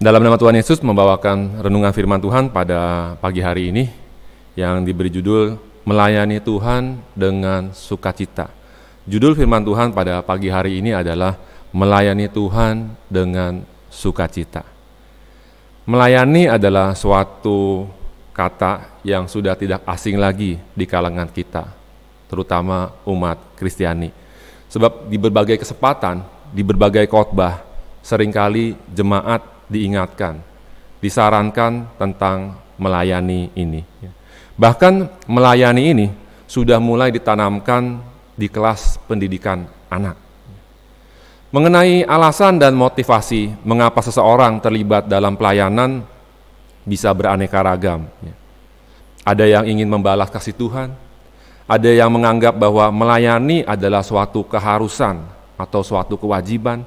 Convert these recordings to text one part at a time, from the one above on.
Dalam nama Tuhan Yesus membawakan renungan firman Tuhan pada pagi hari ini yang diberi judul Melayani Tuhan dengan Sukacita. Judul firman Tuhan pada pagi hari ini adalah Melayani Tuhan dengan Sukacita. Melayani adalah suatu kata yang sudah tidak asing lagi di kalangan kita, terutama umat Kristiani. Sebab di berbagai kesempatan, di berbagai khotbah, seringkali jemaat diingatkan, disarankan tentang melayani ini. Bahkan melayani ini sudah mulai ditanamkan di kelas pendidikan anak. Mengenai alasan dan motivasi mengapa seseorang terlibat dalam pelayanan bisa beraneka ragam. Ada yang ingin membalas kasih Tuhan, ada yang menganggap bahwa melayani adalah suatu keharusan atau suatu kewajiban,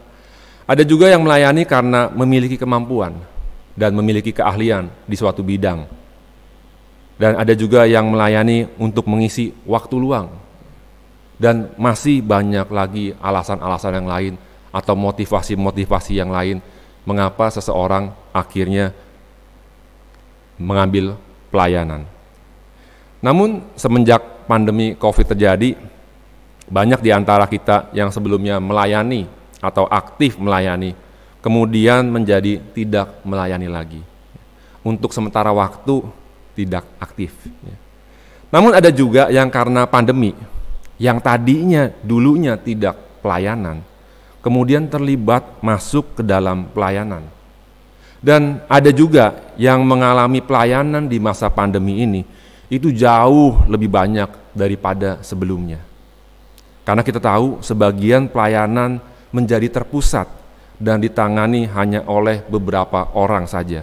ada juga yang melayani karena memiliki kemampuan dan memiliki keahlian di suatu bidang. Dan ada juga yang melayani untuk mengisi waktu luang. Dan masih banyak lagi alasan-alasan yang lain atau motivasi-motivasi yang lain mengapa seseorang akhirnya mengambil pelayanan. Namun semenjak pandemi Covid terjadi, banyak di antara kita yang sebelumnya melayani atau aktif melayani, kemudian menjadi tidak melayani lagi. Untuk sementara waktu tidak aktif. Namun ada juga yang karena pandemi, yang tadinya dulunya tidak pelayanan, kemudian terlibat masuk ke dalam pelayanan. Dan ada juga yang mengalami pelayanan di masa pandemi ini, itu jauh lebih banyak daripada sebelumnya. Karena kita tahu sebagian pelayanan menjadi terpusat dan ditangani hanya oleh beberapa orang saja,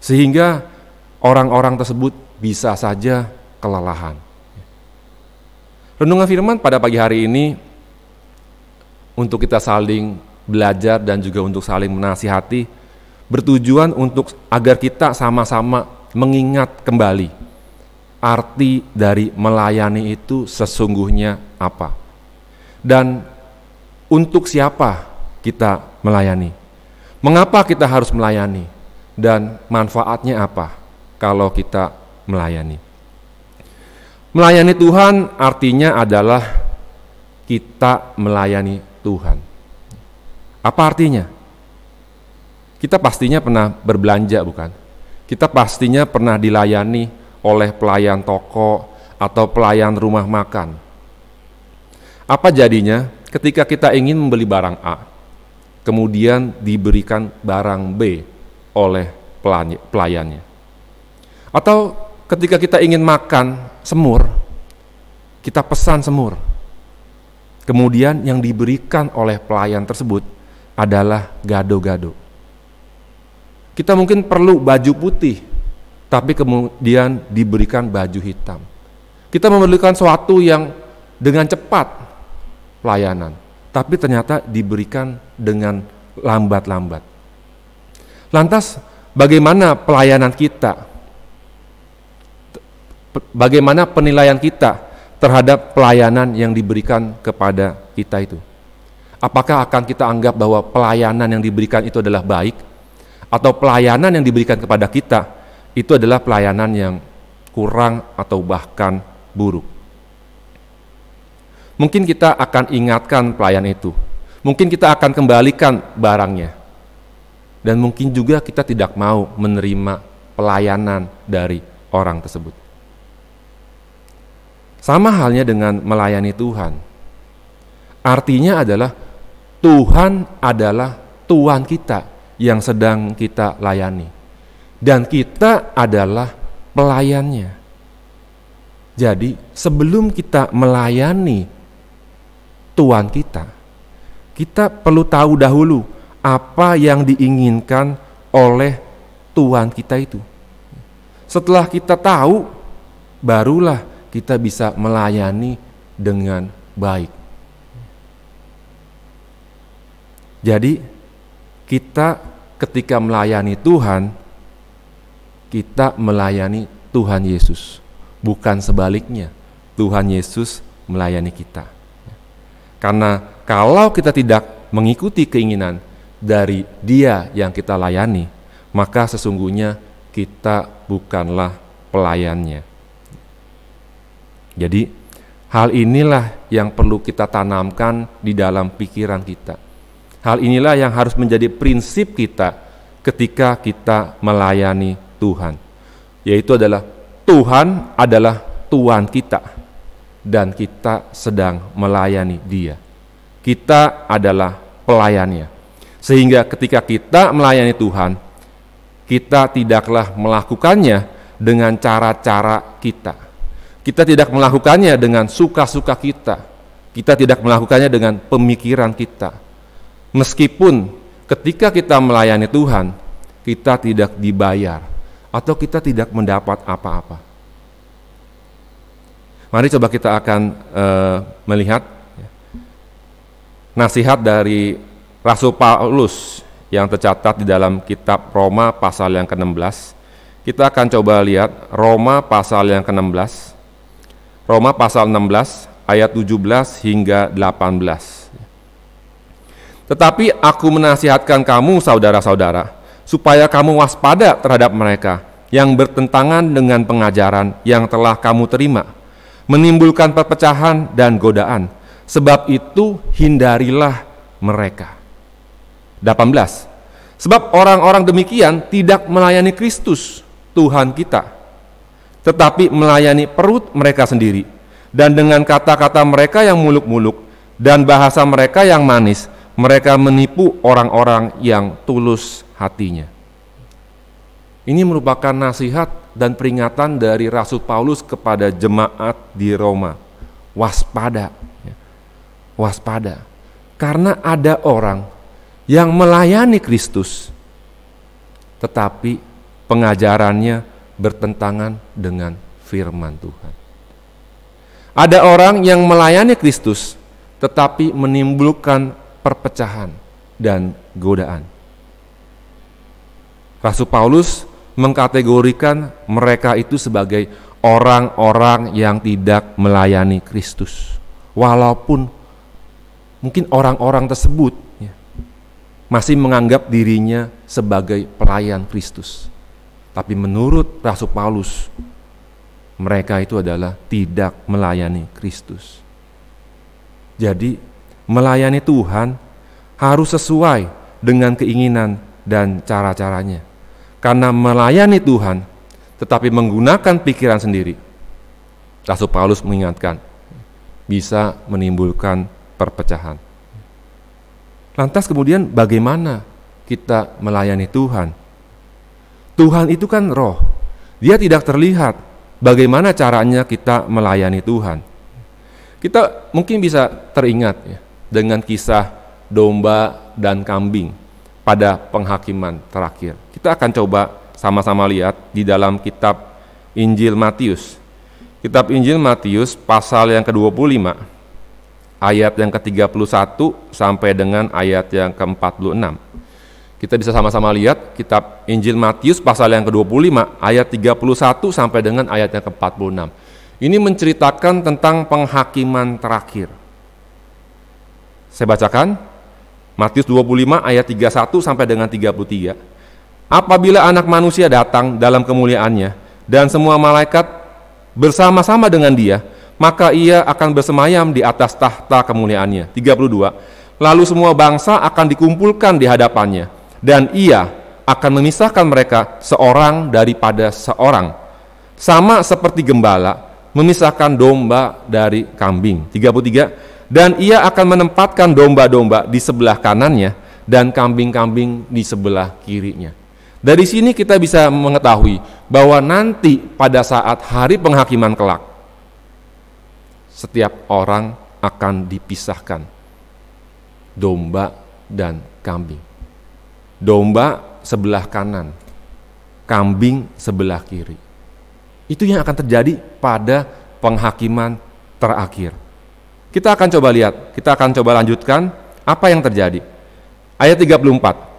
sehingga orang-orang tersebut bisa saja kelelahan. Renungan firman pada pagi hari ini untuk kita saling belajar dan juga untuk saling menasihati bertujuan untuk agar kita sama-sama mengingat kembali arti dari melayani itu sesungguhnya apa. Dan untuk siapa kita melayani, mengapa kita harus melayani, dan manfaatnya apa kalau kita melayani. Melayani Tuhan artinya adalah kita melayani Tuhan. Apa artinya? Kita pastinya pernah berbelanja, bukan? Kita pastinya pernah dilayani oleh pelayan toko atau pelayan rumah makan. Apa jadinya ketika kita ingin membeli barang A, kemudian diberikan barang B oleh pelayannya. Atau ketika kita ingin makan semur, kita pesan semur. Kemudian yang diberikan oleh pelayan tersebut adalah gado-gado. Kita mungkin perlu baju putih, tapi kemudian diberikan baju hitam. Kita memerlukan sesuatu yang dengan cepat, Pelayanan, Tapi ternyata diberikan dengan lambat-lambat. Lantas bagaimana pelayanan kita? Bagaimana penilaian kita terhadap pelayanan yang diberikan kepada kita itu? Apakah akan kita anggap bahwa pelayanan yang diberikan itu adalah baik atau pelayanan yang diberikan kepada kita itu adalah pelayanan yang kurang atau bahkan buruk? mungkin kita akan ingatkan pelayan itu. Mungkin kita akan kembalikan barangnya. Dan mungkin juga kita tidak mau menerima pelayanan dari orang tersebut. Sama halnya dengan melayani Tuhan. Artinya adalah Tuhan adalah Tuhan kita yang sedang kita layani. Dan kita adalah pelayannya. Jadi sebelum kita melayani Tuhan kita. Kita perlu tahu dahulu apa yang diinginkan oleh Tuhan kita itu. Setelah kita tahu, barulah kita bisa melayani dengan baik. Jadi, kita ketika melayani Tuhan, kita melayani Tuhan Yesus, bukan sebaliknya. Tuhan Yesus melayani kita. Karena kalau kita tidak mengikuti keinginan dari Dia yang kita layani, maka sesungguhnya kita bukanlah pelayannya. Jadi, hal inilah yang perlu kita tanamkan di dalam pikiran kita. Hal inilah yang harus menjadi prinsip kita ketika kita melayani Tuhan, yaitu adalah Tuhan adalah Tuhan kita dan kita sedang melayani Dia. Kita adalah pelayannya. Sehingga ketika kita melayani Tuhan, kita tidaklah melakukannya dengan cara-cara kita. Kita tidak melakukannya dengan suka-suka kita. Kita tidak melakukannya dengan pemikiran kita. Meskipun ketika kita melayani Tuhan, kita tidak dibayar atau kita tidak mendapat apa-apa Mari coba kita akan uh, melihat nasihat dari Rasul Paulus yang tercatat di dalam kitab Roma pasal yang ke-16. Kita akan coba lihat Roma pasal yang ke-16. Roma pasal 16 ayat 17 hingga 18. Tetapi aku menasihatkan kamu saudara-saudara supaya kamu waspada terhadap mereka yang bertentangan dengan pengajaran yang telah kamu terima menimbulkan perpecahan dan godaan. Sebab itu hindarilah mereka. 18. Sebab orang-orang demikian tidak melayani Kristus, Tuhan kita, tetapi melayani perut mereka sendiri. Dan dengan kata-kata mereka yang muluk-muluk dan bahasa mereka yang manis, mereka menipu orang-orang yang tulus hatinya. Ini merupakan nasihat dan peringatan dari Rasul Paulus kepada jemaat di Roma. Waspada. Ya. Waspada. Karena ada orang yang melayani Kristus tetapi pengajarannya bertentangan dengan firman Tuhan. Ada orang yang melayani Kristus tetapi menimbulkan perpecahan dan godaan. Rasul Paulus mengkategorikan mereka itu sebagai orang-orang yang tidak melayani Kristus. Walaupun mungkin orang-orang tersebut ya, masih menganggap dirinya sebagai pelayan Kristus. Tapi menurut Rasul Paulus, mereka itu adalah tidak melayani Kristus. Jadi, melayani Tuhan harus sesuai dengan keinginan dan cara-caranya karena melayani Tuhan, tetapi menggunakan pikiran sendiri. Rasul Paulus mengingatkan, bisa menimbulkan perpecahan. Lantas kemudian bagaimana kita melayani Tuhan? Tuhan itu kan roh. Dia tidak terlihat. Bagaimana caranya kita melayani Tuhan? Kita mungkin bisa teringat ya, dengan kisah domba dan kambing pada penghakiman terakhir. Kita akan coba sama-sama lihat di dalam kitab Injil Matius. Kitab Injil Matius pasal yang ke-25 ayat yang ke-31 sampai dengan ayat yang ke-46. Kita bisa sama-sama lihat kitab Injil Matius pasal yang ke-25 ayat 31 sampai dengan ayat yang ke-46. Ini menceritakan tentang penghakiman terakhir. Saya bacakan Matius 25 ayat 31 sampai dengan 33. Apabila anak manusia datang dalam kemuliaannya dan semua malaikat bersama-sama dengan dia, maka ia akan bersemayam di atas tahta kemuliaannya. 32. Lalu semua bangsa akan dikumpulkan di hadapannya dan ia akan memisahkan mereka seorang daripada seorang. Sama seperti gembala memisahkan domba dari kambing. 33. Dan ia akan menempatkan domba-domba di sebelah kanannya dan kambing-kambing di sebelah kirinya. Dari sini kita bisa mengetahui bahwa nanti pada saat hari penghakiman kelak, setiap orang akan dipisahkan domba dan kambing. Domba sebelah kanan, kambing sebelah kiri. Itu yang akan terjadi pada penghakiman terakhir. Kita akan coba lihat, kita akan coba lanjutkan apa yang terjadi. Ayat 34.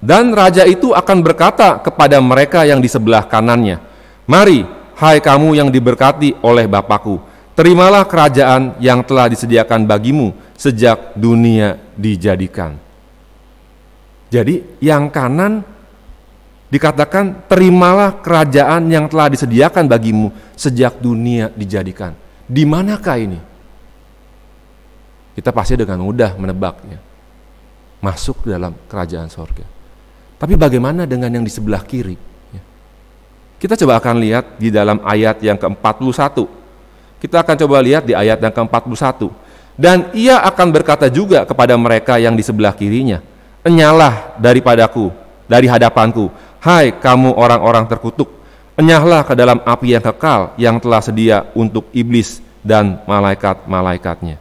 Dan raja itu akan berkata kepada mereka yang di sebelah kanannya, Mari, hai kamu yang diberkati oleh Bapakku, terimalah kerajaan yang telah disediakan bagimu sejak dunia dijadikan. Jadi yang kanan dikatakan terimalah kerajaan yang telah disediakan bagimu sejak dunia dijadikan. Di manakah ini? Kita pasti dengan mudah menebaknya. Masuk dalam kerajaan sorga. Tapi bagaimana dengan yang di sebelah kiri? Ya. Kita coba akan lihat di dalam ayat yang ke-41. Kita akan coba lihat di ayat yang ke-41. Dan ia akan berkata juga kepada mereka yang di sebelah kirinya, Enyahlah daripadaku, dari hadapanku, hai kamu orang-orang terkutuk, enyahlah ke dalam api yang kekal yang telah sedia untuk iblis dan malaikat-malaikatnya.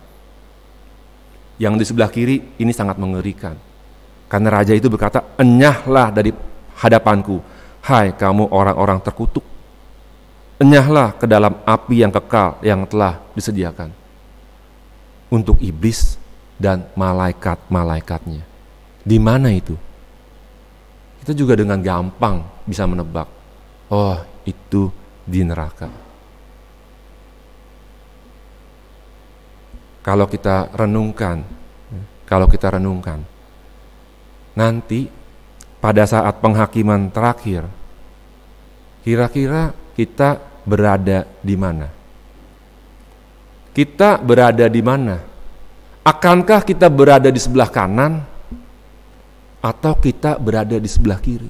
Yang di sebelah kiri ini sangat mengerikan karena raja itu berkata, "Enyahlah dari hadapanku, hai kamu orang-orang terkutuk. Enyahlah ke dalam api yang kekal yang telah disediakan untuk iblis dan malaikat-malaikatnya." Di mana itu? Kita juga dengan gampang bisa menebak. Oh, itu di neraka. Kalau kita renungkan, ya, kalau kita renungkan, nanti pada saat penghakiman terakhir, kira-kira kita berada di mana? Kita berada di mana? Akankah kita berada di sebelah kanan atau kita berada di sebelah kiri?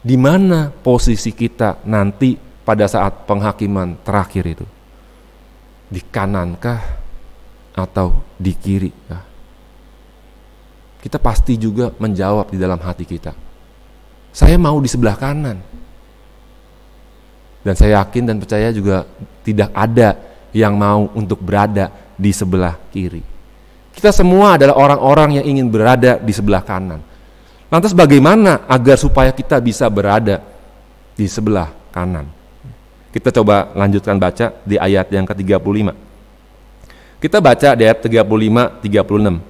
Di mana posisi kita nanti pada saat penghakiman terakhir itu? Di kanankah atau di kiri? kita pasti juga menjawab di dalam hati kita. Saya mau di sebelah kanan. Dan saya yakin dan percaya juga tidak ada yang mau untuk berada di sebelah kiri. Kita semua adalah orang-orang yang ingin berada di sebelah kanan. Lantas bagaimana agar supaya kita bisa berada di sebelah kanan? Kita coba lanjutkan baca di ayat yang ke-35. Kita baca di ayat 35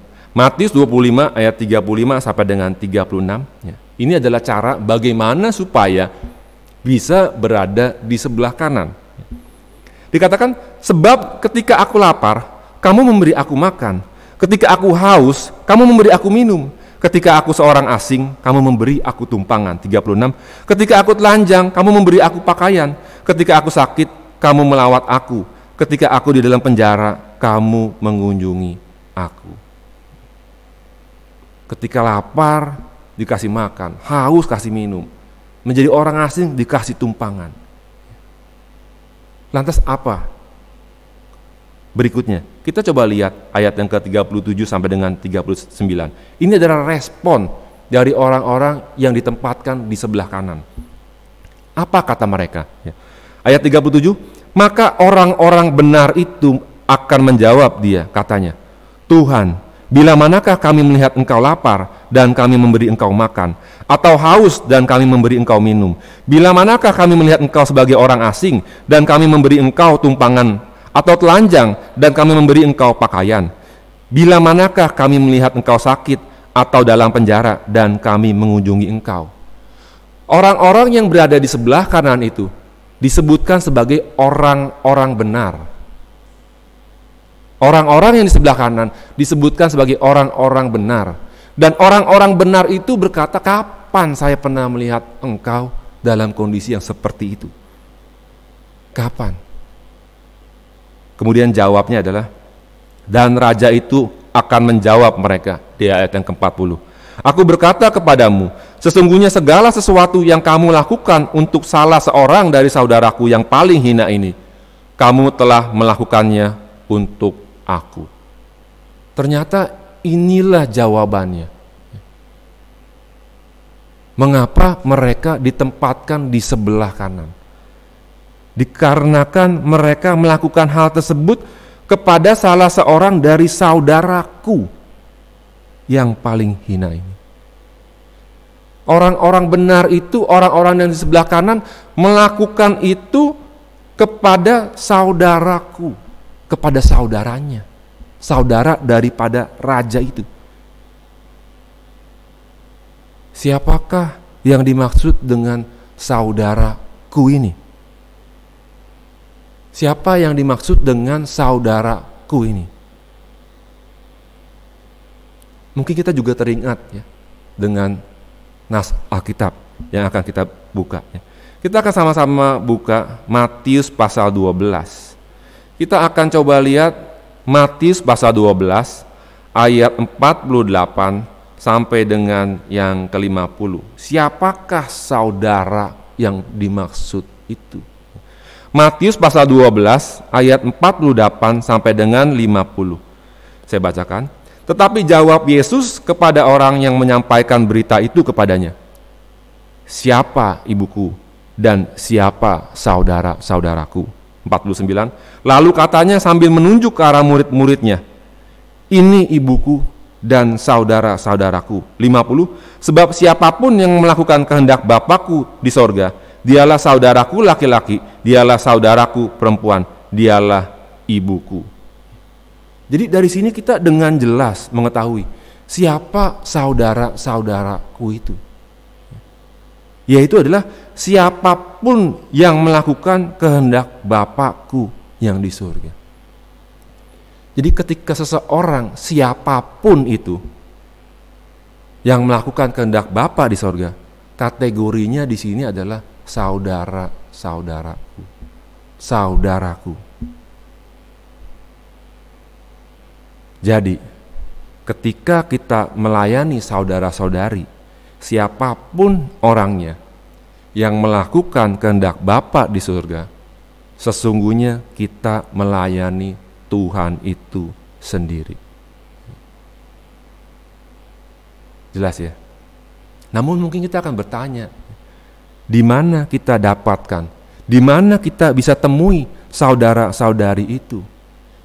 36. Matius 25 ayat 35 sampai dengan 36. Ya. Ini adalah cara bagaimana supaya bisa berada di sebelah kanan. Dikatakan, sebab ketika aku lapar, kamu memberi aku makan. Ketika aku haus, kamu memberi aku minum. Ketika aku seorang asing, kamu memberi aku tumpangan. 36. Ketika aku telanjang, kamu memberi aku pakaian. Ketika aku sakit, kamu melawat aku. Ketika aku di dalam penjara, kamu mengunjungi aku. Ketika lapar, dikasih makan. Haus, kasih minum. Menjadi orang asing, dikasih tumpangan. Lantas apa? Berikutnya, kita coba lihat ayat yang ke-37 sampai dengan 39. Ini adalah respon dari orang-orang yang ditempatkan di sebelah kanan. Apa kata mereka? Ya. Ayat 37, maka orang-orang benar itu akan menjawab dia, katanya, Tuhan, Bila manakah kami melihat engkau lapar dan kami memberi engkau makan, atau haus dan kami memberi engkau minum? Bila manakah kami melihat engkau sebagai orang asing dan kami memberi engkau tumpangan atau telanjang dan kami memberi engkau pakaian? Bila manakah kami melihat engkau sakit atau dalam penjara dan kami mengunjungi engkau? Orang-orang yang berada di sebelah kanan itu disebutkan sebagai orang-orang benar Orang-orang yang di sebelah kanan disebutkan sebagai orang-orang benar. Dan orang-orang benar itu berkata, kapan saya pernah melihat engkau dalam kondisi yang seperti itu? Kapan? Kemudian jawabnya adalah, dan raja itu akan menjawab mereka di ayat yang ke-40. Aku berkata kepadamu, sesungguhnya segala sesuatu yang kamu lakukan untuk salah seorang dari saudaraku yang paling hina ini, kamu telah melakukannya untuk aku. Ternyata inilah jawabannya. Mengapa mereka ditempatkan di sebelah kanan? Dikarenakan mereka melakukan hal tersebut kepada salah seorang dari saudaraku yang paling hina ini. Orang-orang benar itu, orang-orang yang di sebelah kanan melakukan itu kepada saudaraku kepada saudaranya, saudara daripada raja itu. Siapakah yang dimaksud dengan saudaraku ini? Siapa yang dimaksud dengan saudaraku ini? Mungkin kita juga teringat ya dengan nas Alkitab yang akan kita buka. Ya. Kita akan sama-sama buka Matius pasal 12. Kita akan coba lihat Matius pasal 12 ayat 48 sampai dengan yang ke-50. Siapakah saudara yang dimaksud itu? Matius pasal 12 ayat 48 sampai dengan 50. Saya bacakan. Tetapi jawab Yesus kepada orang yang menyampaikan berita itu kepadanya. Siapa ibuku dan siapa saudara-saudaraku? 49. Lalu katanya sambil menunjuk ke arah murid-muridnya, ini ibuku dan saudara-saudaraku. 50. Sebab siapapun yang melakukan kehendak Bapakku di sorga, dialah saudaraku laki-laki, dialah saudaraku perempuan, dialah ibuku. Jadi dari sini kita dengan jelas mengetahui siapa saudara-saudaraku itu yaitu adalah siapapun yang melakukan kehendak Bapakku yang di surga. Jadi ketika seseorang siapapun itu yang melakukan kehendak Bapa di surga kategorinya di sini adalah saudara saudaraku, saudaraku. Jadi ketika kita melayani saudara-saudari, siapapun orangnya yang melakukan kehendak Bapa di surga, sesungguhnya kita melayani Tuhan itu sendiri. Jelas ya? Namun mungkin kita akan bertanya, di mana kita dapatkan, di mana kita bisa temui saudara-saudari itu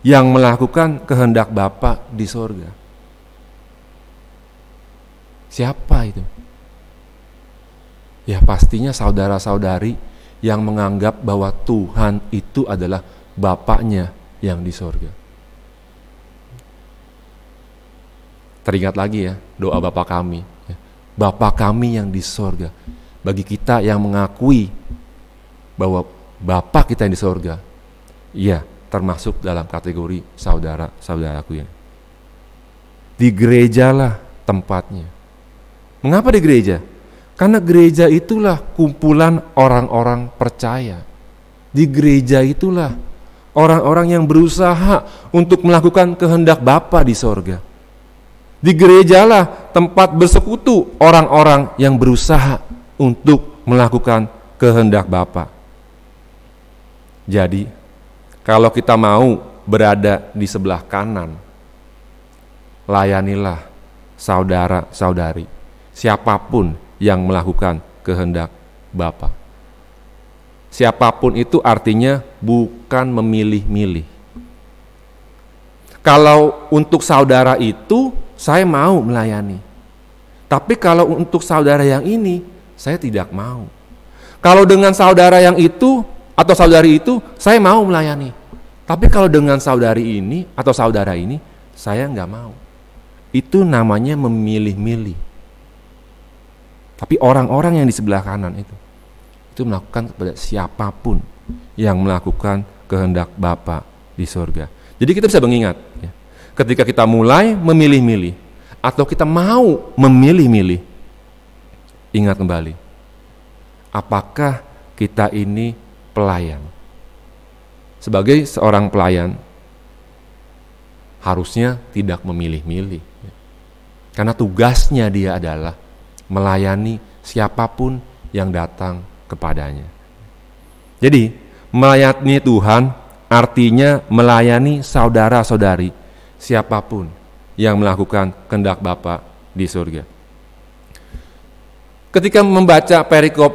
yang melakukan kehendak Bapa di Surga? Siapa itu? Ya pastinya saudara-saudari yang menganggap bahwa Tuhan itu adalah Bapaknya yang di sorga. Teringat lagi ya doa bapak kami. Ya, bapak kami yang di sorga. Bagi kita yang mengakui bahwa bapak kita yang di sorga, ya termasuk dalam kategori saudara-saudaraku ya. Di gerejalah tempatnya. Mengapa di gereja? Karena gereja itulah kumpulan orang-orang percaya. Di gereja itulah orang-orang yang berusaha untuk melakukan kehendak Bapa di sorga. Di gereja lah tempat bersekutu orang-orang yang berusaha untuk melakukan kehendak Bapa. Jadi, kalau kita mau berada di sebelah kanan, layanilah saudara-saudari, siapapun yang melakukan kehendak Bapa. Siapapun itu artinya bukan memilih-milih. Kalau untuk saudara itu saya mau melayani. Tapi kalau untuk saudara yang ini saya tidak mau. Kalau dengan saudara yang itu atau saudari itu saya mau melayani. Tapi kalau dengan saudari ini atau saudara ini saya nggak mau. Itu namanya memilih-milih. Tapi orang-orang yang di sebelah kanan itu itu melakukan kepada siapapun yang melakukan kehendak Bapa di surga. Jadi kita bisa mengingat ya. ketika kita mulai memilih-milih atau kita mau memilih-milih ingat kembali apakah kita ini pelayan. Sebagai seorang pelayan harusnya tidak memilih-milih. Ya. Karena tugasnya dia adalah melayani siapapun yang datang kepadanya. Jadi, melayani Tuhan artinya melayani saudara-saudari siapapun yang melakukan kehendak Bapa di surga. Ketika membaca perikop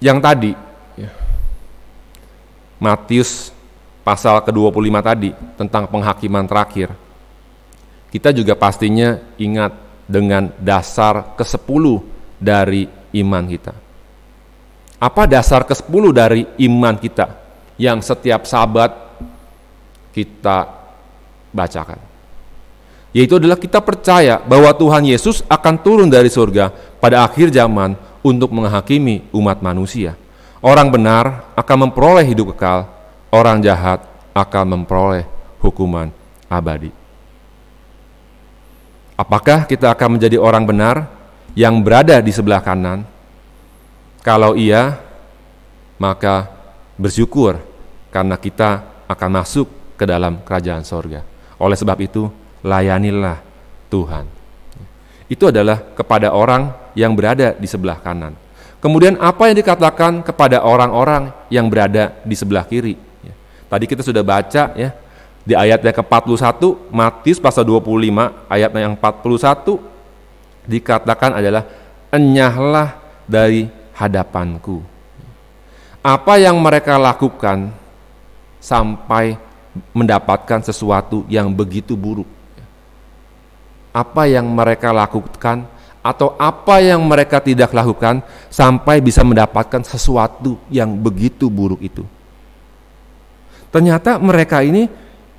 yang tadi, ya, Matius pasal ke-25 tadi tentang penghakiman terakhir, kita juga pastinya ingat dengan dasar ke-10 dari iman kita. Apa dasar ke-10 dari iman kita yang setiap sabat kita bacakan? Yaitu adalah kita percaya bahwa Tuhan Yesus akan turun dari surga pada akhir zaman untuk menghakimi umat manusia. Orang benar akan memperoleh hidup kekal, orang jahat akan memperoleh hukuman abadi. Apakah kita akan menjadi orang benar yang berada di sebelah kanan? Kalau iya, maka bersyukur karena kita akan masuk ke dalam kerajaan sorga. Oleh sebab itu, layanilah Tuhan. Itu adalah kepada orang yang berada di sebelah kanan. Kemudian apa yang dikatakan kepada orang-orang yang berada di sebelah kiri? Ya, tadi kita sudah baca ya, di ayat yang ke-41 Matius pasal 25 ayat yang 41 dikatakan adalah enyahlah dari hadapanku. Apa yang mereka lakukan sampai mendapatkan sesuatu yang begitu buruk? Apa yang mereka lakukan atau apa yang mereka tidak lakukan sampai bisa mendapatkan sesuatu yang begitu buruk itu? Ternyata mereka ini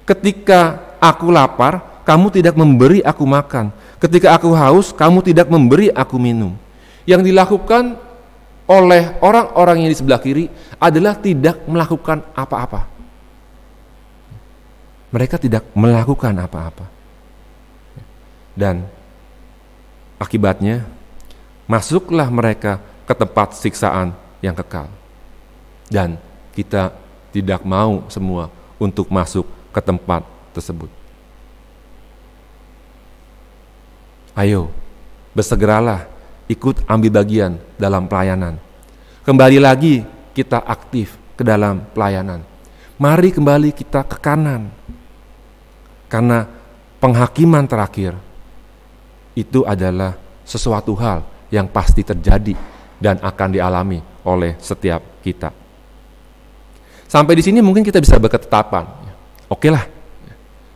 ketika aku lapar, kamu tidak memberi aku makan. Ketika aku haus, kamu tidak memberi aku minum. Yang dilakukan oleh orang-orang yang di sebelah kiri adalah tidak melakukan apa-apa. Mereka tidak melakukan apa-apa. Dan akibatnya masuklah mereka ke tempat siksaan yang kekal. Dan kita tidak mau semua untuk masuk ke tempat tersebut. Ayo, bersegeralah ikut ambil bagian dalam pelayanan. Kembali lagi kita aktif ke dalam pelayanan. Mari kembali kita ke kanan. Karena penghakiman terakhir itu adalah sesuatu hal yang pasti terjadi dan akan dialami oleh setiap kita. Sampai di sini mungkin kita bisa berketetapan Oke lah,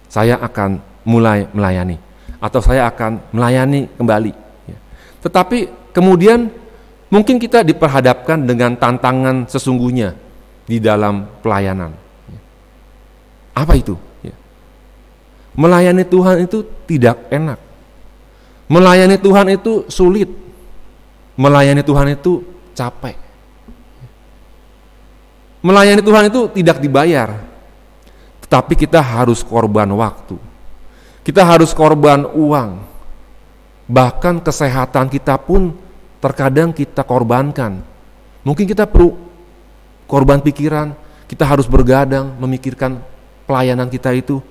saya akan mulai melayani atau saya akan melayani kembali. Ya. Tetapi kemudian mungkin kita diperhadapkan dengan tantangan sesungguhnya di dalam pelayanan. Ya. Apa itu? Ya. Melayani Tuhan itu tidak enak. Melayani Tuhan itu sulit. Melayani Tuhan itu capek. Melayani Tuhan itu tidak dibayar tapi kita harus korban waktu. Kita harus korban uang. Bahkan kesehatan kita pun terkadang kita korbankan. Mungkin kita perlu korban pikiran, kita harus bergadang memikirkan pelayanan kita itu.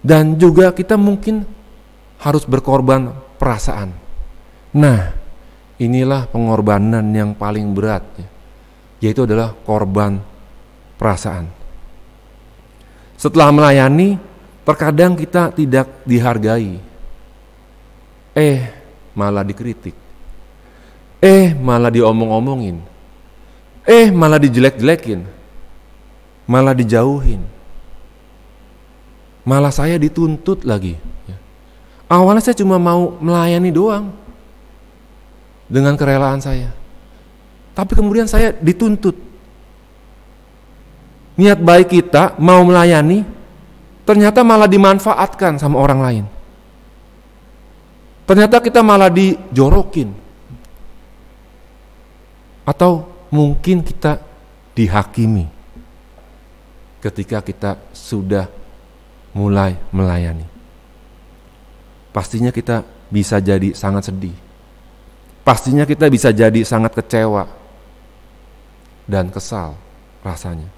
Dan juga kita mungkin harus berkorban perasaan. Nah, inilah pengorbanan yang paling berat, ya. yaitu adalah korban perasaan. Setelah melayani, terkadang kita tidak dihargai. Eh, malah dikritik. Eh, malah diomong-omongin. Eh, malah dijelek-jelekin. Malah dijauhin. Malah saya dituntut lagi. Awalnya saya cuma mau melayani doang dengan kerelaan saya. Tapi kemudian saya dituntut niat baik kita mau melayani ternyata malah dimanfaatkan sama orang lain. Ternyata kita malah dijorokin. Atau mungkin kita dihakimi ketika kita sudah mulai melayani. Pastinya kita bisa jadi sangat sedih. Pastinya kita bisa jadi sangat kecewa dan kesal rasanya.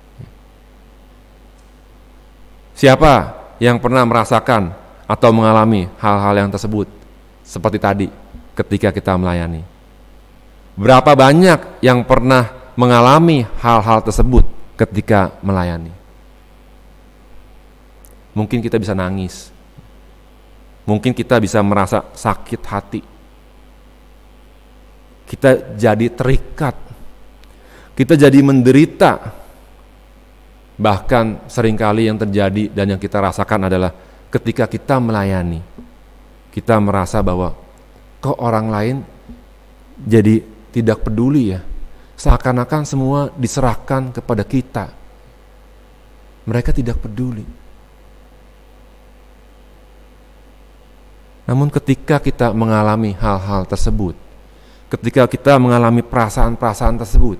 Siapa yang pernah merasakan atau mengalami hal-hal yang tersebut? Seperti tadi ketika kita melayani. Berapa banyak yang pernah mengalami hal-hal tersebut ketika melayani? Mungkin kita bisa nangis. Mungkin kita bisa merasa sakit hati. Kita jadi terikat. Kita jadi menderita Bahkan seringkali yang terjadi dan yang kita rasakan adalah ketika kita melayani, kita merasa bahwa kok orang lain jadi tidak peduli ya. Seakan-akan semua diserahkan kepada kita. Mereka tidak peduli. Namun ketika kita mengalami hal-hal tersebut, ketika kita mengalami perasaan-perasaan tersebut,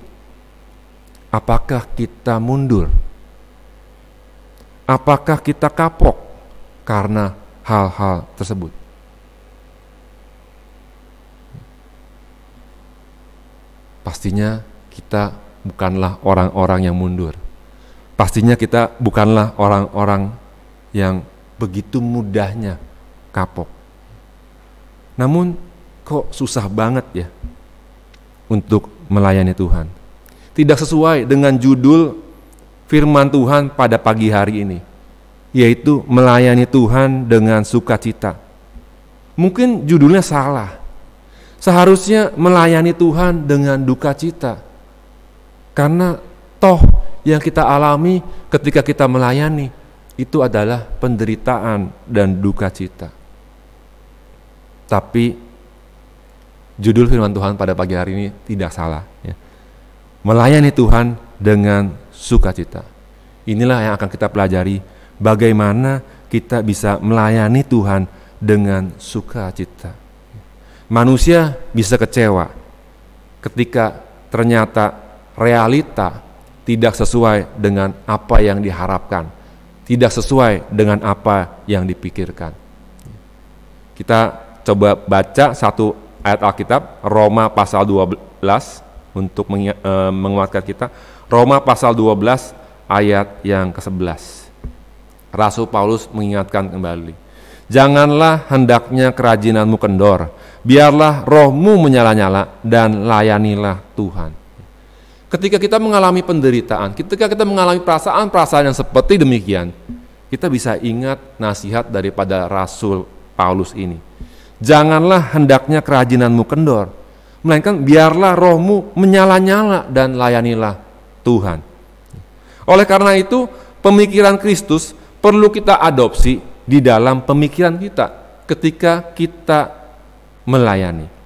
apakah kita mundur Apakah kita kapok karena hal-hal tersebut? Pastinya kita bukanlah orang-orang yang mundur. Pastinya kita bukanlah orang-orang yang begitu mudahnya kapok. Namun kok susah banget ya untuk melayani Tuhan. Tidak sesuai dengan judul firman Tuhan pada pagi hari ini, yaitu melayani Tuhan dengan sukacita. Mungkin judulnya salah. Seharusnya melayani Tuhan dengan duka cita. Karena toh yang kita alami ketika kita melayani itu adalah penderitaan dan duka cita. Tapi judul firman Tuhan pada pagi hari ini tidak salah. Ya. Melayani Tuhan dengan sukacita. Inilah yang akan kita pelajari bagaimana kita bisa melayani Tuhan dengan sukacita. Manusia bisa kecewa ketika ternyata realita tidak sesuai dengan apa yang diharapkan, tidak sesuai dengan apa yang dipikirkan. Kita coba baca satu ayat Alkitab, Roma pasal 12 untuk eh, menguatkan kita. Roma pasal 12 ayat yang ke-11. Rasul Paulus mengingatkan kembali, janganlah hendaknya kerajinanmu kendor, biarlah rohmu menyala-nyala dan layanilah Tuhan. Ketika kita mengalami penderitaan, ketika kita mengalami perasaan-perasaan yang seperti demikian, kita bisa ingat nasihat daripada Rasul Paulus ini. Janganlah hendaknya kerajinanmu kendor, melainkan biarlah rohmu menyala-nyala dan layanilah Tuhan. Oleh karena itu, pemikiran Kristus perlu kita adopsi di dalam pemikiran kita ketika kita melayani.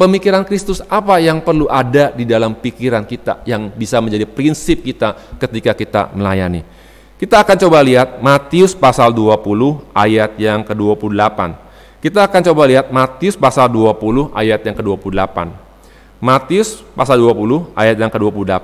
Pemikiran Kristus apa yang perlu ada di dalam pikiran kita yang bisa menjadi prinsip kita ketika kita melayani. Kita akan coba lihat Matius pasal 20 ayat yang ke-28. Kita akan coba lihat Matius pasal 20 ayat yang ke-28. Matius pasal 20 ayat yang ke-28.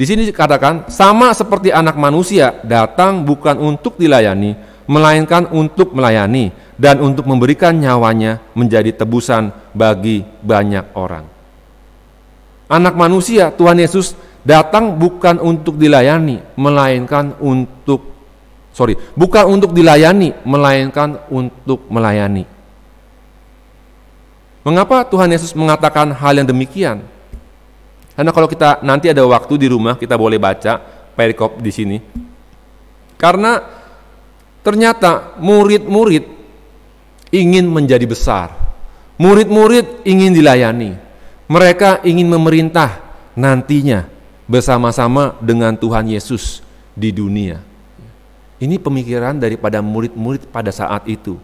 Di sini dikatakan sama seperti anak manusia datang bukan untuk dilayani, melainkan untuk melayani dan untuk memberikan nyawanya menjadi tebusan bagi banyak orang. Anak manusia Tuhan Yesus datang bukan untuk dilayani, melainkan untuk sorry, bukan untuk dilayani, melainkan untuk melayani. Mengapa Tuhan Yesus mengatakan hal yang demikian? Karena kalau kita nanti ada waktu di rumah, kita boleh baca perikop di sini. Karena ternyata murid-murid ingin menjadi besar. Murid-murid ingin dilayani. Mereka ingin memerintah nantinya bersama-sama dengan Tuhan Yesus di dunia. Ini pemikiran daripada murid-murid pada saat itu.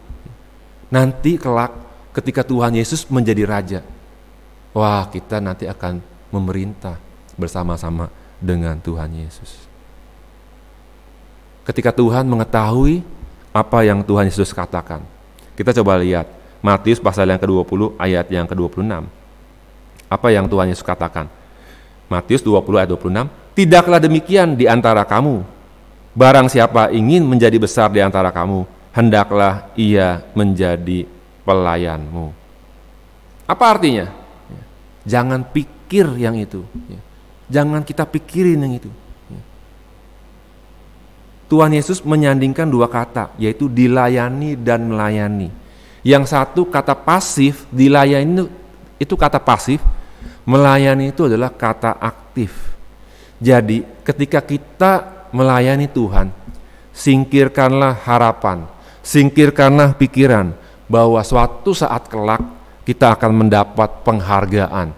Nanti kelak ketika Tuhan Yesus menjadi raja. Wah, kita nanti akan memerintah bersama-sama dengan Tuhan Yesus. Ketika Tuhan mengetahui apa yang Tuhan Yesus katakan. Kita coba lihat Matius pasal yang ke-20 ayat yang ke-26. Apa yang Tuhan Yesus katakan? Matius 20 ayat 26, "Tidaklah demikian di antara kamu. Barang siapa ingin menjadi besar di antara kamu, hendaklah ia menjadi pelayanmu. Apa artinya? Ya. Jangan pikir yang itu. Ya. Jangan kita pikirin yang itu. Ya. Tuhan Yesus menyandingkan dua kata, yaitu dilayani dan melayani. Yang satu kata pasif, dilayani itu kata pasif, melayani itu adalah kata aktif. Jadi ketika kita melayani Tuhan, singkirkanlah harapan, singkirkanlah pikiran, bahwa suatu saat kelak kita akan mendapat penghargaan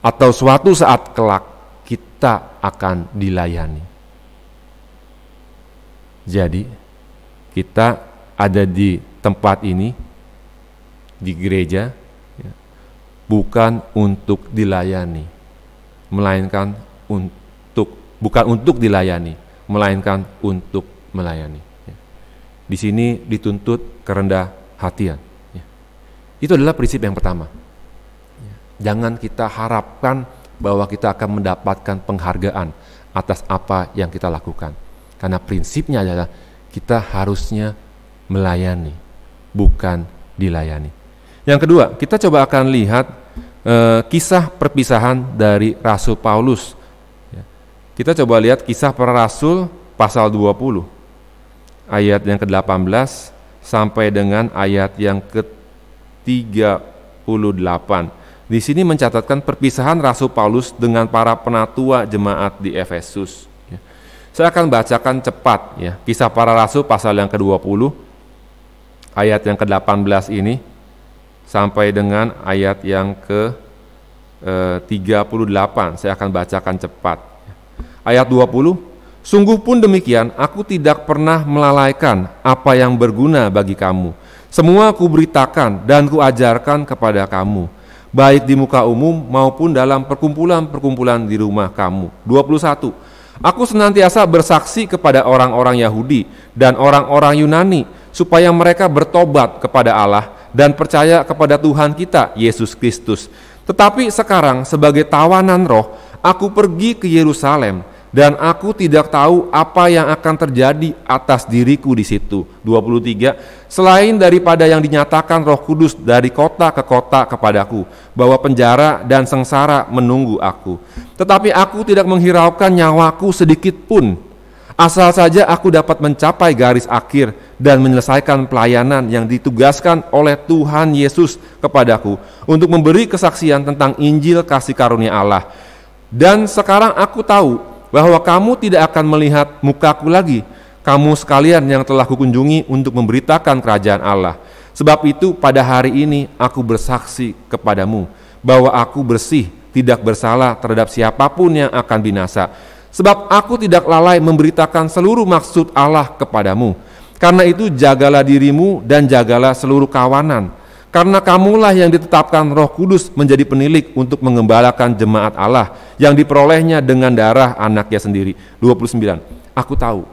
atau suatu saat kelak kita akan dilayani. Jadi kita ada di tempat ini di gereja ya, bukan untuk dilayani, melainkan untuk bukan untuk dilayani, melainkan untuk melayani. Ya. Di sini dituntut kerendah hatian. Itu adalah prinsip yang pertama. Jangan kita harapkan bahwa kita akan mendapatkan penghargaan atas apa yang kita lakukan. Karena prinsipnya adalah kita harusnya melayani, bukan dilayani. Yang kedua, kita coba akan lihat e, kisah perpisahan dari Rasul Paulus. Ya. Kita coba lihat kisah para rasul pasal 20 ayat yang ke-18 sampai dengan ayat yang ke 38. Di sini mencatatkan perpisahan Rasul Paulus dengan para penatua jemaat di Efesus. Ya. Saya akan bacakan cepat ya kisah para rasul pasal yang ke-20 ayat yang ke-18 ini sampai dengan ayat yang ke 38. E, Saya akan bacakan cepat. Ayat 20 Sungguh pun demikian, aku tidak pernah melalaikan apa yang berguna bagi kamu, semua kuberitakan dan kuajarkan kepada kamu, baik di muka umum maupun dalam perkumpulan-perkumpulan di rumah kamu. 21. Aku senantiasa bersaksi kepada orang-orang Yahudi dan orang-orang Yunani supaya mereka bertobat kepada Allah dan percaya kepada Tuhan kita, Yesus Kristus. Tetapi sekarang sebagai tawanan roh, aku pergi ke Yerusalem dan aku tidak tahu apa yang akan terjadi atas diriku di situ. 23 Selain daripada yang dinyatakan Roh Kudus dari kota ke kota kepadaku, bahwa penjara dan sengsara menunggu aku. Tetapi aku tidak menghiraukan nyawaku sedikit pun, asal saja aku dapat mencapai garis akhir dan menyelesaikan pelayanan yang ditugaskan oleh Tuhan Yesus kepadaku untuk memberi kesaksian tentang Injil kasih karunia Allah. Dan sekarang aku tahu bahwa kamu tidak akan melihat mukaku lagi, kamu sekalian yang telah kukunjungi untuk memberitakan kerajaan Allah. Sebab itu pada hari ini aku bersaksi kepadamu bahwa aku bersih, tidak bersalah terhadap siapapun yang akan binasa. Sebab aku tidak lalai memberitakan seluruh maksud Allah kepadamu. Karena itu jagalah dirimu dan jagalah seluruh kawanan karena kamulah yang ditetapkan Roh Kudus menjadi penilik untuk mengembalakan jemaat Allah yang diperolehnya dengan darah anaknya sendiri. 29. Aku tahu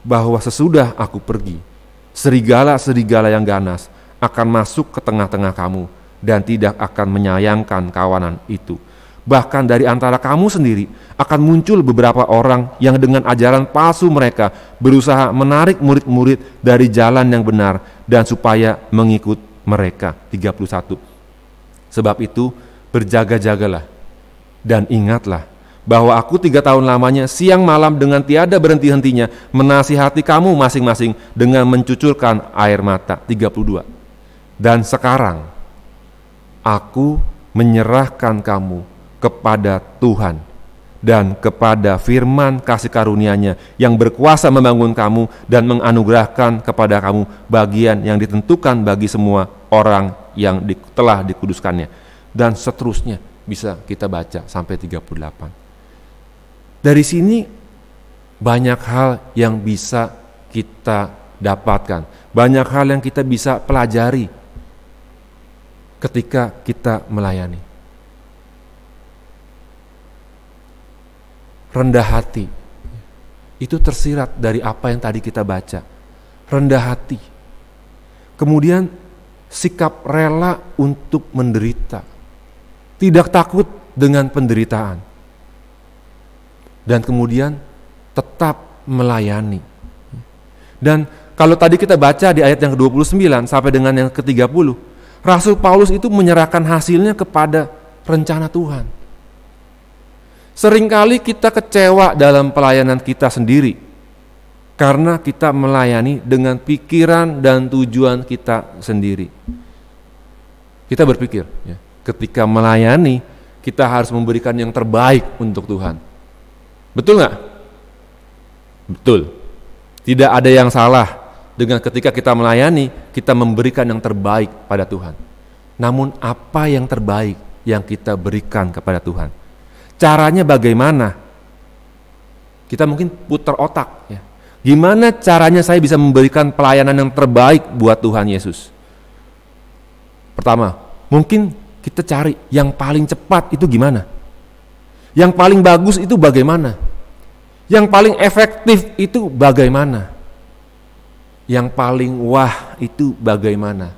bahwa sesudah aku pergi, serigala-serigala yang ganas akan masuk ke tengah-tengah kamu dan tidak akan menyayangkan kawanan itu. Bahkan dari antara kamu sendiri akan muncul beberapa orang yang dengan ajaran palsu mereka berusaha menarik murid-murid dari jalan yang benar dan supaya mengikuti mereka. 31. Sebab itu berjaga-jagalah dan ingatlah bahwa aku tiga tahun lamanya siang malam dengan tiada berhenti-hentinya menasihati kamu masing-masing dengan mencucurkan air mata. 32. Dan sekarang aku menyerahkan kamu kepada Tuhan dan kepada firman kasih karunia-Nya yang berkuasa membangun kamu dan menganugerahkan kepada kamu bagian yang ditentukan bagi semua orang yang di, telah dikuduskannya dan seterusnya bisa kita baca sampai 38. Dari sini banyak hal yang bisa kita dapatkan, banyak hal yang kita bisa pelajari ketika kita melayani. rendah hati. Itu tersirat dari apa yang tadi kita baca. Rendah hati. Kemudian sikap rela untuk menderita. Tidak takut dengan penderitaan. Dan kemudian tetap melayani. Dan kalau tadi kita baca di ayat yang ke-29 sampai dengan yang ke-30, Rasul Paulus itu menyerahkan hasilnya kepada rencana Tuhan. Seringkali kita kecewa dalam pelayanan kita sendiri karena kita melayani dengan pikiran dan tujuan kita sendiri. Kita berpikir, ya, ketika melayani kita harus memberikan yang terbaik untuk Tuhan. Betul nggak? Betul. Tidak ada yang salah dengan ketika kita melayani, kita memberikan yang terbaik pada Tuhan. Namun apa yang terbaik yang kita berikan kepada Tuhan? Caranya bagaimana? Kita mungkin putar otak ya. Gimana caranya saya bisa memberikan pelayanan yang terbaik buat Tuhan Yesus? Pertama, mungkin kita cari yang paling cepat itu gimana? Yang paling bagus itu bagaimana? Yang paling efektif itu bagaimana? Yang paling wah itu bagaimana?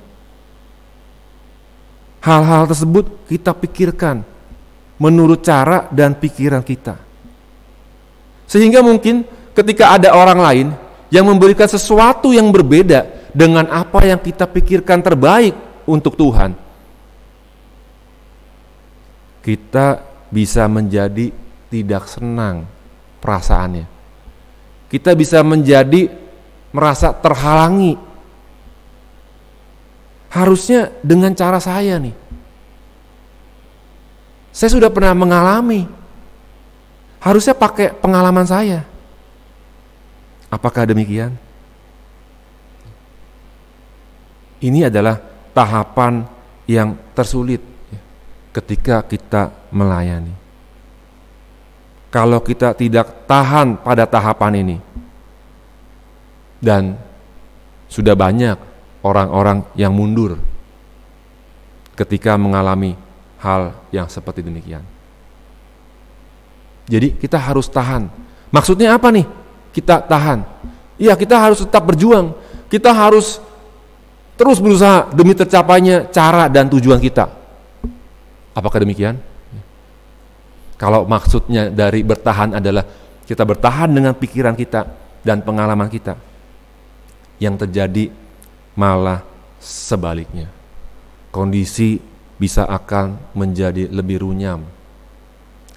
Hal-hal tersebut kita pikirkan, menurut cara dan pikiran kita. Sehingga mungkin ketika ada orang lain yang memberikan sesuatu yang berbeda dengan apa yang kita pikirkan terbaik untuk Tuhan, kita bisa menjadi tidak senang perasaannya. Kita bisa menjadi merasa terhalangi. Harusnya dengan cara saya nih saya sudah pernah mengalami. Harusnya pakai pengalaman saya. Apakah demikian? Ini adalah tahapan yang tersulit ketika kita melayani. Kalau kita tidak tahan pada tahapan ini, dan sudah banyak orang-orang yang mundur ketika mengalami hal yang seperti demikian. Jadi kita harus tahan. Maksudnya apa nih? Kita tahan. Iya, kita harus tetap berjuang. Kita harus terus berusaha demi tercapainya cara dan tujuan kita. Apakah demikian? Kalau maksudnya dari bertahan adalah kita bertahan dengan pikiran kita dan pengalaman kita. Yang terjadi malah sebaliknya. Kondisi bisa akan menjadi lebih runyam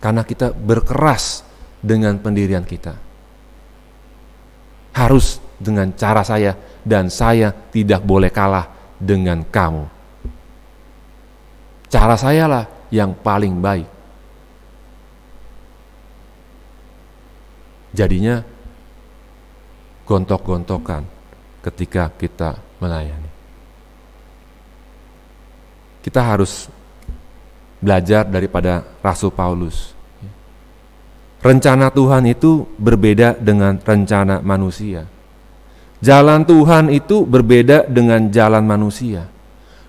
karena kita berkeras dengan pendirian kita. Harus dengan cara saya dan saya tidak boleh kalah dengan kamu. Cara sayalah yang paling baik. Jadinya gontok-gontokan ketika kita melayani. Kita harus belajar daripada Rasul Paulus. Rencana Tuhan itu berbeda dengan rencana manusia. Jalan Tuhan itu berbeda dengan jalan manusia.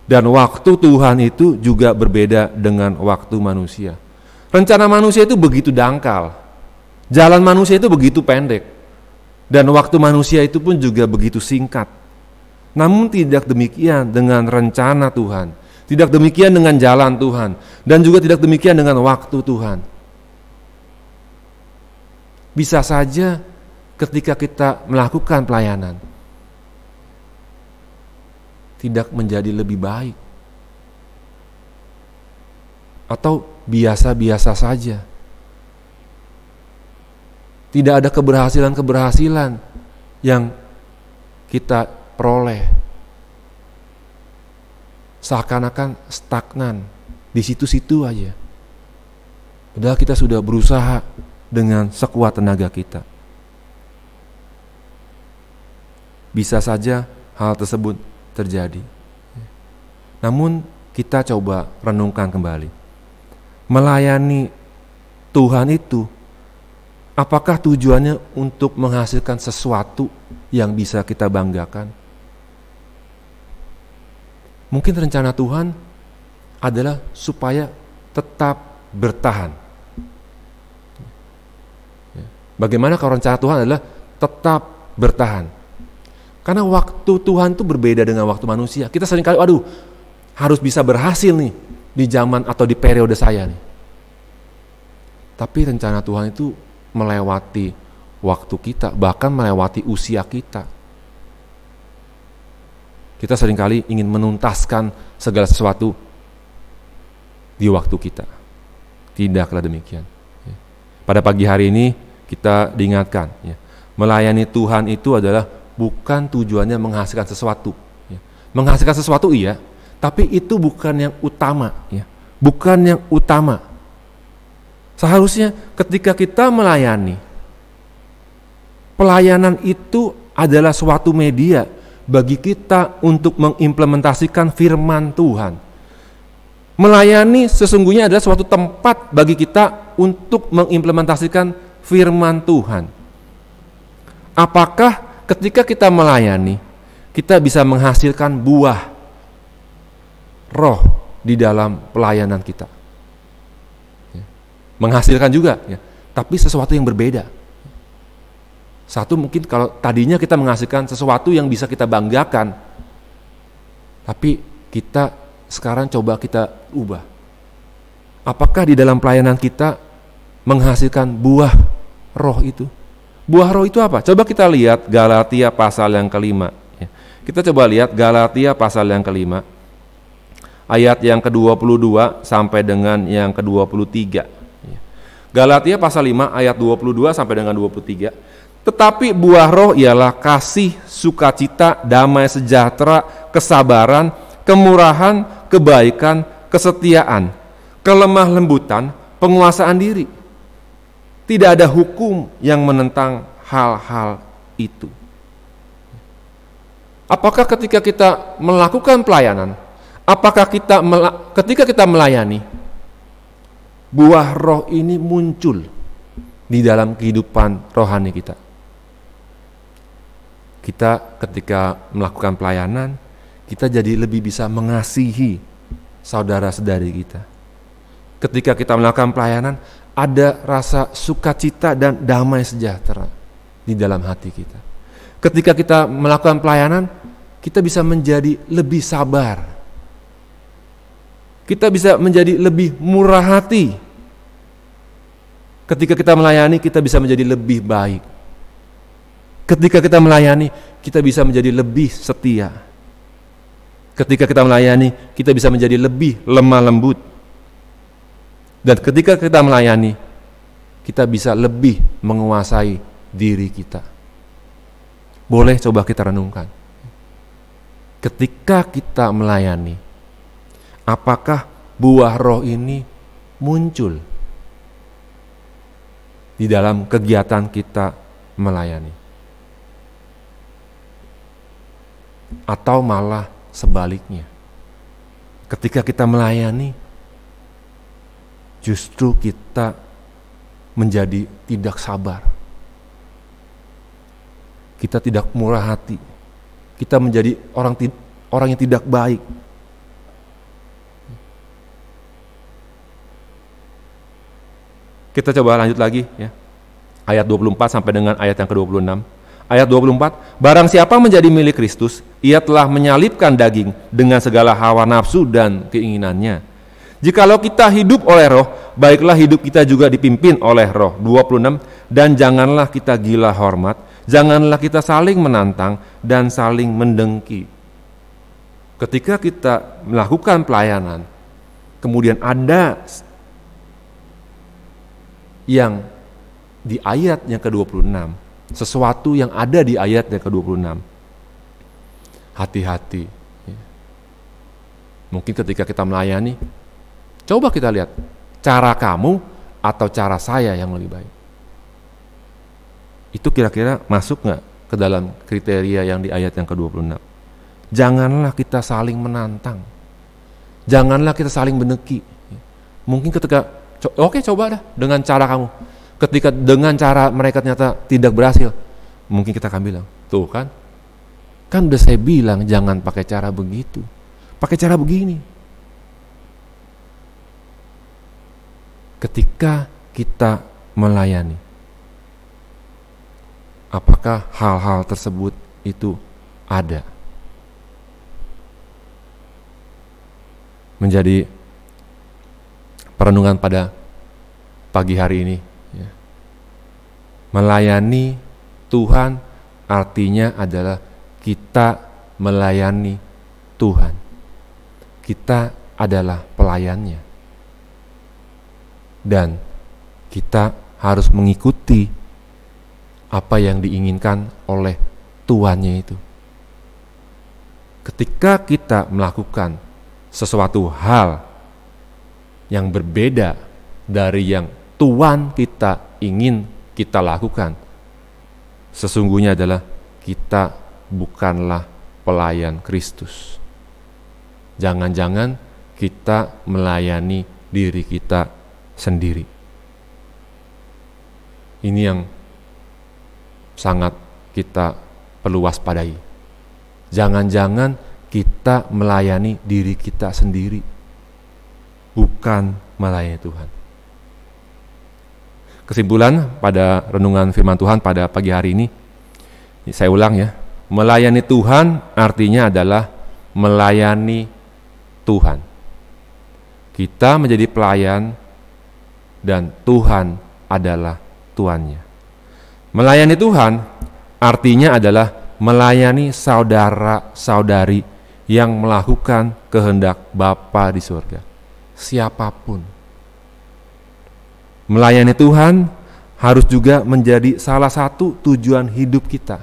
Dan waktu Tuhan itu juga berbeda dengan waktu manusia. Rencana manusia itu begitu dangkal. Jalan manusia itu begitu pendek. Dan waktu manusia itu pun juga begitu singkat. Namun tidak demikian dengan rencana Tuhan tidak demikian dengan jalan Tuhan dan juga tidak demikian dengan waktu Tuhan. Bisa saja ketika kita melakukan pelayanan tidak menjadi lebih baik atau biasa-biasa saja. Tidak ada keberhasilan-keberhasilan yang kita peroleh seakan-akan stagnan di situ-situ aja. Padahal kita sudah berusaha dengan sekuat tenaga kita. Bisa saja hal tersebut terjadi. Namun kita coba renungkan kembali. Melayani Tuhan itu apakah tujuannya untuk menghasilkan sesuatu yang bisa kita banggakan? Mungkin rencana Tuhan adalah supaya tetap bertahan. Ya. Bagaimana kalau rencana Tuhan adalah tetap bertahan? Karena waktu Tuhan itu berbeda dengan waktu manusia. Kita sering kali, waduh, harus bisa berhasil nih di zaman atau di periode saya nih. Tapi rencana Tuhan itu melewati waktu kita, bahkan melewati usia kita. Kita seringkali ingin menuntaskan segala sesuatu di waktu kita. Tidaklah demikian. Ya. Pada pagi hari ini kita diingatkan, ya, melayani Tuhan itu adalah bukan tujuannya menghasilkan sesuatu. Ya. Menghasilkan sesuatu iya, tapi itu bukan yang utama. Ya. Bukan yang utama. Seharusnya ketika kita melayani, pelayanan itu adalah suatu media bagi kita untuk mengimplementasikan firman Tuhan. Melayani sesungguhnya adalah suatu tempat bagi kita untuk mengimplementasikan firman Tuhan. Apakah ketika kita melayani, kita bisa menghasilkan buah roh di dalam pelayanan kita? Ya. Menghasilkan juga, ya. tapi sesuatu yang berbeda satu mungkin kalau tadinya kita menghasilkan sesuatu yang bisa kita banggakan, tapi kita sekarang coba kita ubah. Apakah di dalam pelayanan kita menghasilkan buah roh itu? Buah roh itu apa? Coba kita lihat Galatia pasal yang kelima. Ya. Kita coba lihat Galatia pasal yang kelima. Ayat yang ke-22 sampai dengan yang ke-23. Ya. Galatia pasal 5 ayat 22 sampai dengan 23 tetapi buah roh ialah kasih, sukacita, damai sejahtera, kesabaran, kemurahan, kebaikan, kesetiaan, kelemah lembutan, penguasaan diri. Tidak ada hukum yang menentang hal-hal itu. Apakah ketika kita melakukan pelayanan, apakah kita ketika kita melayani buah roh ini muncul di dalam kehidupan rohani kita? kita ketika melakukan pelayanan, kita jadi lebih bisa mengasihi saudara sedari kita. Ketika kita melakukan pelayanan, ada rasa sukacita dan damai sejahtera di dalam hati kita. Ketika kita melakukan pelayanan, kita bisa menjadi lebih sabar. Kita bisa menjadi lebih murah hati. Ketika kita melayani, kita bisa menjadi lebih baik Ketika kita melayani, kita bisa menjadi lebih setia. Ketika kita melayani, kita bisa menjadi lebih lemah lembut. Dan ketika kita melayani, kita bisa lebih menguasai diri kita. Boleh coba kita renungkan. Ketika kita melayani, apakah buah roh ini muncul di dalam kegiatan kita melayani? atau malah sebaliknya. Ketika kita melayani, justru kita menjadi tidak sabar. Kita tidak murah hati. Kita menjadi orang orang yang tidak baik. Kita coba lanjut lagi ya. Ayat 24 sampai dengan ayat yang ke-26 ayat 24, barang siapa menjadi milik Kristus, ia telah menyalipkan daging dengan segala hawa nafsu dan keinginannya. Jikalau kita hidup oleh roh, baiklah hidup kita juga dipimpin oleh roh. 26 Dan janganlah kita gila hormat, janganlah kita saling menantang dan saling mendengki. Ketika kita melakukan pelayanan, kemudian ada yang di ayat yang ke-26 sesuatu yang ada di ayat yang ke-26. Hati-hati. Mungkin ketika kita melayani, coba kita lihat cara kamu atau cara saya yang lebih baik. Itu kira-kira masuk nggak ke dalam kriteria yang di ayat yang ke-26? Janganlah kita saling menantang. Janganlah kita saling beneki. Mungkin ketika, oke okay, coba dah dengan cara kamu ketika dengan cara mereka ternyata tidak berhasil, mungkin kita akan bilang, tuh kan, kan udah saya bilang jangan pakai cara begitu, pakai cara begini. Ketika kita melayani, apakah hal-hal tersebut itu ada? Menjadi perenungan pada pagi hari ini Melayani Tuhan artinya adalah kita melayani Tuhan. Kita adalah pelayannya. Dan kita harus mengikuti apa yang diinginkan oleh tuannya itu. Ketika kita melakukan sesuatu hal yang berbeda dari yang Tuhan kita ingin kita lakukan sesungguhnya adalah kita bukanlah pelayan Kristus. Jangan-jangan kita melayani diri kita sendiri. Ini yang sangat kita perlu waspadai. Jangan-jangan kita melayani diri kita sendiri, bukan melayani Tuhan. Kesimpulan pada renungan firman Tuhan pada pagi hari ini, saya ulang ya, melayani Tuhan artinya adalah melayani Tuhan. Kita menjadi pelayan dan Tuhan adalah tuannya. Melayani Tuhan artinya adalah melayani saudara-saudari yang melakukan kehendak Bapa di surga. Siapapun Melayani Tuhan harus juga menjadi salah satu tujuan hidup kita.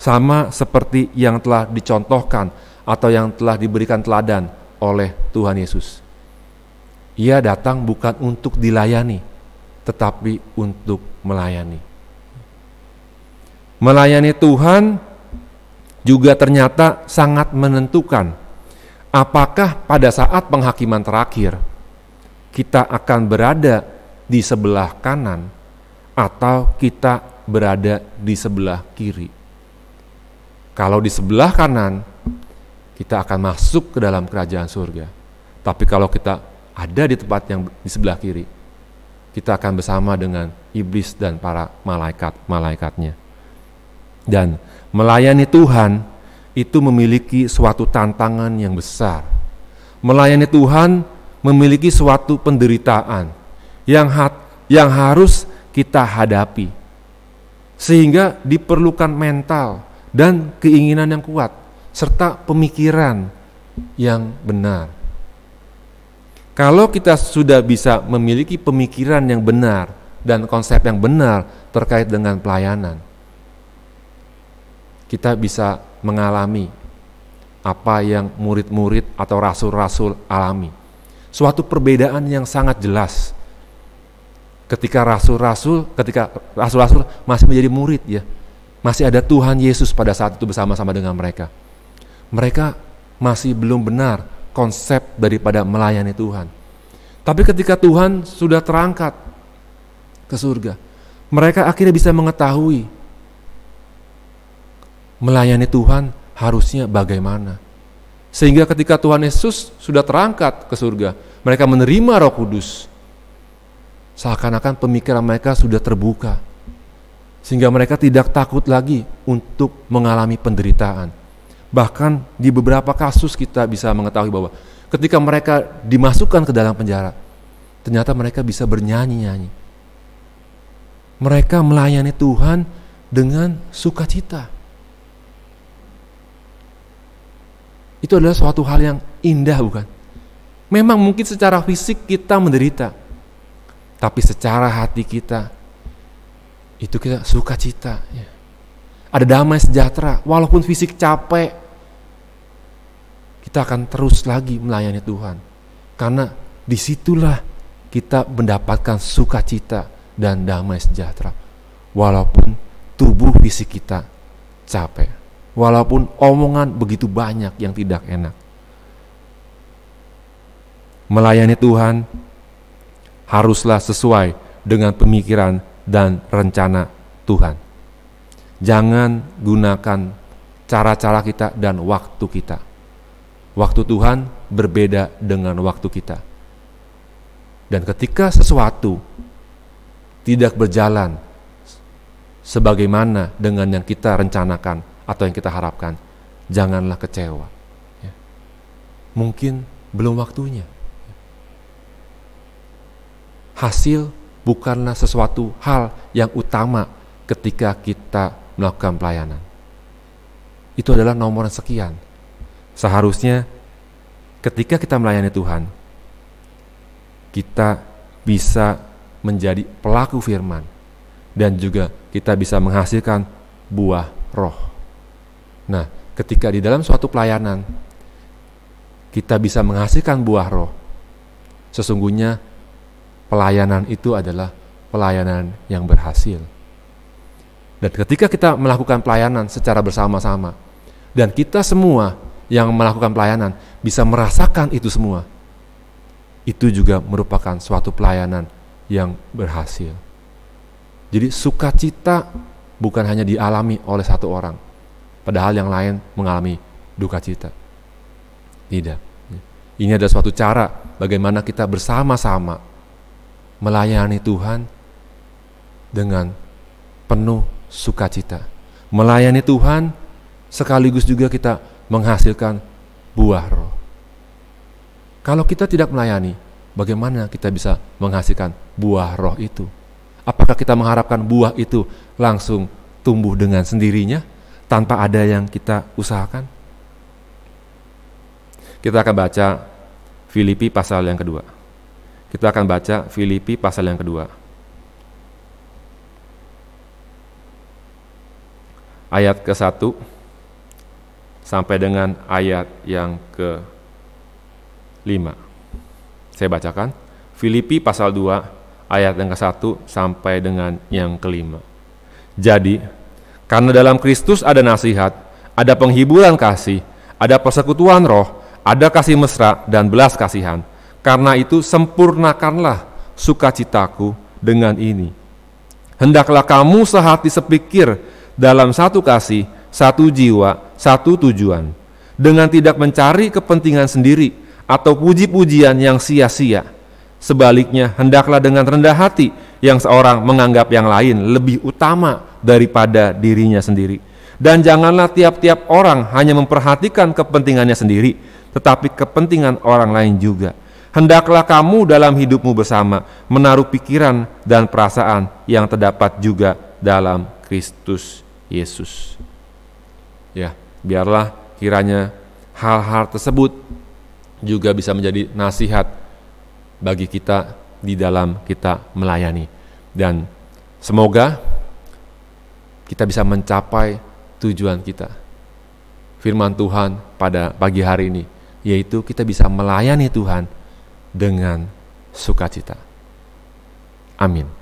Sama seperti yang telah dicontohkan atau yang telah diberikan teladan oleh Tuhan Yesus. Ia datang bukan untuk dilayani, tetapi untuk melayani. Melayani Tuhan juga ternyata sangat menentukan apakah pada saat penghakiman terakhir kita akan berada di sebelah kanan atau kita berada di sebelah kiri. Kalau di sebelah kanan, kita akan masuk ke dalam kerajaan surga. Tapi kalau kita ada di tempat yang di sebelah kiri, kita akan bersama dengan iblis dan para malaikat-malaikatnya. Dan melayani Tuhan itu memiliki suatu tantangan yang besar. Melayani Tuhan memiliki suatu penderitaan yang hat, yang harus kita hadapi. Sehingga diperlukan mental dan keinginan yang kuat serta pemikiran yang benar. Kalau kita sudah bisa memiliki pemikiran yang benar dan konsep yang benar terkait dengan pelayanan, kita bisa mengalami apa yang murid-murid atau rasul-rasul alami. Suatu perbedaan yang sangat jelas ketika rasul-rasul, ketika rasul-rasul masih menjadi murid ya. Masih ada Tuhan Yesus pada saat itu bersama-sama dengan mereka. Mereka masih belum benar konsep daripada melayani Tuhan. Tapi ketika Tuhan sudah terangkat ke surga, mereka akhirnya bisa mengetahui melayani Tuhan harusnya bagaimana. Sehingga ketika Tuhan Yesus sudah terangkat ke surga, mereka menerima Roh Kudus Seakan-akan pemikiran mereka sudah terbuka. Sehingga mereka tidak takut lagi untuk mengalami penderitaan. Bahkan di beberapa kasus kita bisa mengetahui bahwa ketika mereka dimasukkan ke dalam penjara, ternyata mereka bisa bernyanyi-nyanyi. Mereka melayani Tuhan dengan sukacita. Itu adalah suatu hal yang indah, bukan? Memang mungkin secara fisik kita menderita, tapi secara hati kita itu kita suka cita. Ya. Ada damai sejahtera, walaupun fisik capek, kita akan terus lagi melayani Tuhan. Karena disitulah kita mendapatkan sukacita dan damai sejahtera. Walaupun tubuh fisik kita capek. Walaupun omongan begitu banyak yang tidak enak. Melayani Tuhan haruslah sesuai dengan pemikiran dan rencana Tuhan. Jangan gunakan cara-cara kita dan waktu kita. Waktu Tuhan berbeda dengan waktu kita. Dan ketika sesuatu tidak berjalan sebagaimana dengan yang kita rencanakan atau yang kita harapkan, janganlah kecewa. Ya. Mungkin belum waktunya hasil bukanlah sesuatu hal yang utama ketika kita melakukan pelayanan. Itu adalah nomor sekian. Seharusnya ketika kita melayani Tuhan, kita bisa menjadi pelaku firman dan juga kita bisa menghasilkan buah roh. Nah, ketika di dalam suatu pelayanan kita bisa menghasilkan buah roh, sesungguhnya pelayanan itu adalah pelayanan yang berhasil. Dan ketika kita melakukan pelayanan secara bersama-sama, dan kita semua yang melakukan pelayanan bisa merasakan itu semua, itu juga merupakan suatu pelayanan yang berhasil. Jadi, sukacita bukan hanya dialami oleh satu orang, padahal yang lain mengalami duka cita. Tidak, ini adalah suatu cara bagaimana kita bersama-sama melayani Tuhan dengan penuh sukacita. Melayani Tuhan sekaligus juga kita menghasilkan buah roh. Kalau kita tidak melayani, bagaimana kita bisa menghasilkan buah roh itu? Apakah kita mengharapkan buah itu langsung tumbuh dengan sendirinya tanpa ada yang kita usahakan? Kita akan baca Filipi pasal yang kedua. Kita akan baca Filipi pasal yang kedua. Ayat ke satu sampai dengan ayat yang ke lima. Saya bacakan. Filipi pasal 2 ayat yang ke satu sampai dengan yang kelima. Jadi, karena dalam Kristus ada nasihat, ada penghiburan kasih, ada persekutuan roh, ada kasih mesra dan belas kasihan – karena itu sempurnakanlah sukacitaku dengan ini. Hendaklah kamu sehati sepikir dalam satu kasih, satu jiwa, satu tujuan. Dengan tidak mencari kepentingan sendiri atau puji-pujian yang sia-sia. Sebaliknya, hendaklah dengan rendah hati yang seorang menganggap yang lain lebih utama daripada dirinya sendiri. Dan janganlah tiap-tiap orang hanya memperhatikan kepentingannya sendiri, tetapi kepentingan orang lain juga hendaklah kamu dalam hidupmu bersama menaruh pikiran dan perasaan yang terdapat juga dalam Kristus Yesus. Ya, biarlah kiranya hal-hal tersebut juga bisa menjadi nasihat bagi kita di dalam kita melayani. Dan semoga kita bisa mencapai tujuan kita. Firman Tuhan pada pagi hari ini, yaitu kita bisa melayani Tuhan dengan sukacita. Amin.